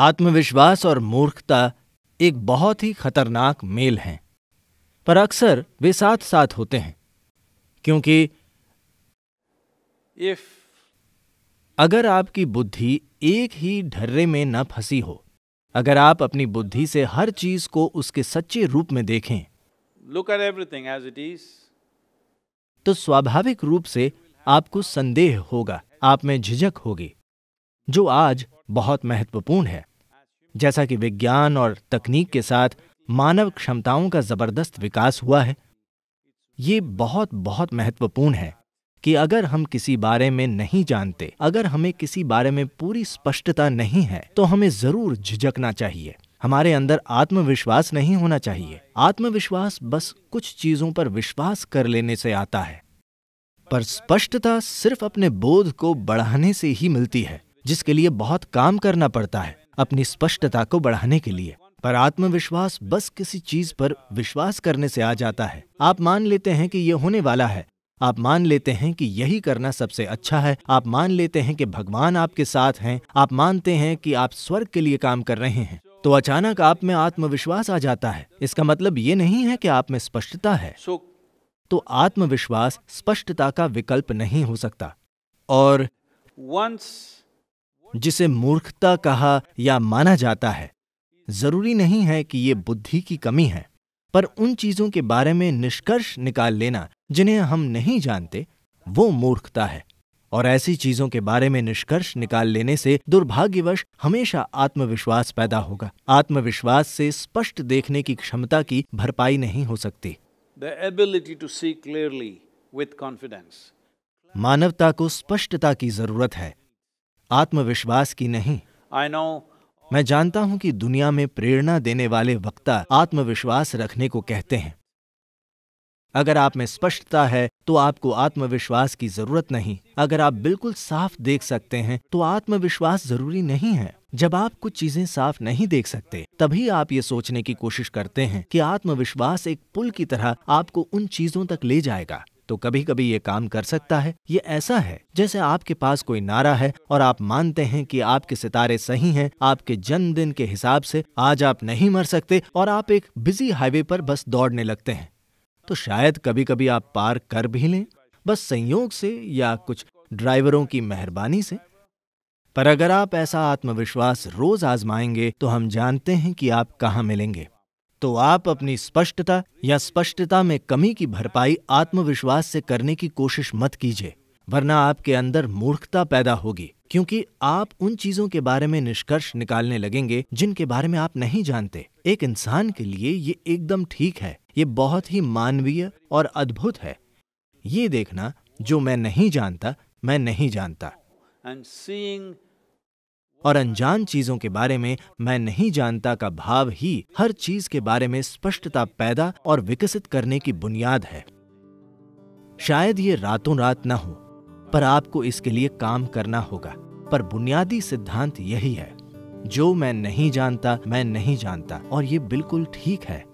आत्मविश्वास और मूर्खता एक बहुत ही खतरनाक मेल हैं पर अक्सर वे साथ साथ होते हैं क्योंकि इफ अगर आपकी बुद्धि एक ही ढर्रे में न फंसी हो अगर आप अपनी बुद्धि से हर चीज को उसके सच्चे रूप में देखें look at everything as it is तो स्वाभाविक रूप से आपको संदेह होगा आप में झिझक होगी जो आज बहुत महत्वपूर्ण है जैसा कि विज्ञान और तकनीक के साथ मानव क्षमताओं का जबरदस्त विकास हुआ है ये बहुत बहुत महत्वपूर्ण है कि अगर हम किसी बारे में नहीं जानते अगर हमें किसी बारे में पूरी स्पष्टता नहीं है तो हमें जरूर झिझकना चाहिए हमारे अंदर आत्मविश्वास नहीं होना चाहिए आत्मविश्वास बस कुछ चीजों पर विश्वास कर लेने से आता है पर स्पष्टता सिर्फ अपने बोध को बढ़ाने से ही मिलती है जिसके लिए बहुत काम करना पड़ता है अपनी स्पष्टता को बढ़ाने के लिए पर आत्मविश्वास बस किसी चीज पर विश्वास करने से आ जाता है आप मान लेते हैं कि ये होने वाला है आप मान लेते हैं कि यही करना सबसे अच्छा है आप मान लेते हैं कि भगवान आपके साथ हैं आप मानते हैं कि आप स्वर्ग के लिए काम कर रहे हैं तो अचानक आप में आत्मविश्वास आ जाता है इसका मतलब ये नहीं है कि आप में स्पष्टता है तो आत्मविश्वास स्पष्टता का विकल्प नहीं हो सकता और once जिसे मूर्खता कहा या माना जाता है जरूरी नहीं है कि ये बुद्धि की कमी है पर उन चीजों के बारे में निष्कर्ष निकाल लेना जिन्हें हम नहीं जानते वो मूर्खता है और ऐसी चीजों के बारे में निष्कर्ष निकाल लेने से दुर्भाग्यवश हमेशा आत्मविश्वास पैदा होगा आत्मविश्वास से स्पष्ट देखने की क्षमता की भरपाई नहीं हो सकती The ability to see clearly with confidence. मानवता को स्पष्टता की जरूरत है आत्मविश्वास की नहीं आई नो मैं जानता हूं कि दुनिया में प्रेरणा देने वाले वक्ता आत्मविश्वास रखने को कहते हैं अगर आप में स्पष्टता है तो आपको आत्मविश्वास की जरूरत नहीं अगर आप बिल्कुल साफ देख सकते हैं तो आत्मविश्वास जरूरी नहीं है जब आप कुछ चीजें साफ नहीं देख सकते तभी आप ये सोचने की कोशिश करते हैं कि आत्मविश्वास एक पुल की तरह आपको उन चीजों तक ले जाएगा तो कभी कभी ये काम कर सकता है ये ऐसा है जैसे आपके पास कोई नारा है और आप मानते हैं कि आपके सितारे सही हैं आपके जन्मदिन के हिसाब से आज आप नहीं मर सकते और आप एक बिजी हाईवे पर बस दौड़ने लगते हैं तो शायद कभी कभी आप पार कर भी लें बस संयोग से या कुछ ड्राइवरों की मेहरबानी से पर अगर आप ऐसा आत्मविश्वास रोज आजमाएंगे तो हम जानते हैं कि आप कहाँ मिलेंगे तो आप अपनी स्पष्टता या स्पष्टता में कमी की भरपाई आत्मविश्वास से करने की कोशिश मत कीजिए वरना आपके अंदर मूर्खता पैदा होगी क्योंकि आप उन चीजों के बारे में निष्कर्ष निकालने लगेंगे जिनके बारे में आप नहीं जानते एक इंसान के लिए ये एकदम ठीक है ये बहुत ही मानवीय और अद्भुत है ये देखना जो मैं नहीं जानता मैं नहीं जानता एंड सीइंग और अनजान चीजों के बारे में मैं नहीं जानता का भाव ही हर चीज के बारे में स्पष्टता पैदा और विकसित करने की बुनियाद है शायद ये रातों रात ना हो पर आपको इसके लिए काम करना होगा पर बुनियादी सिद्धांत यही है जो मैं नहीं जानता मैं नहीं जानता और ये बिल्कुल ठीक है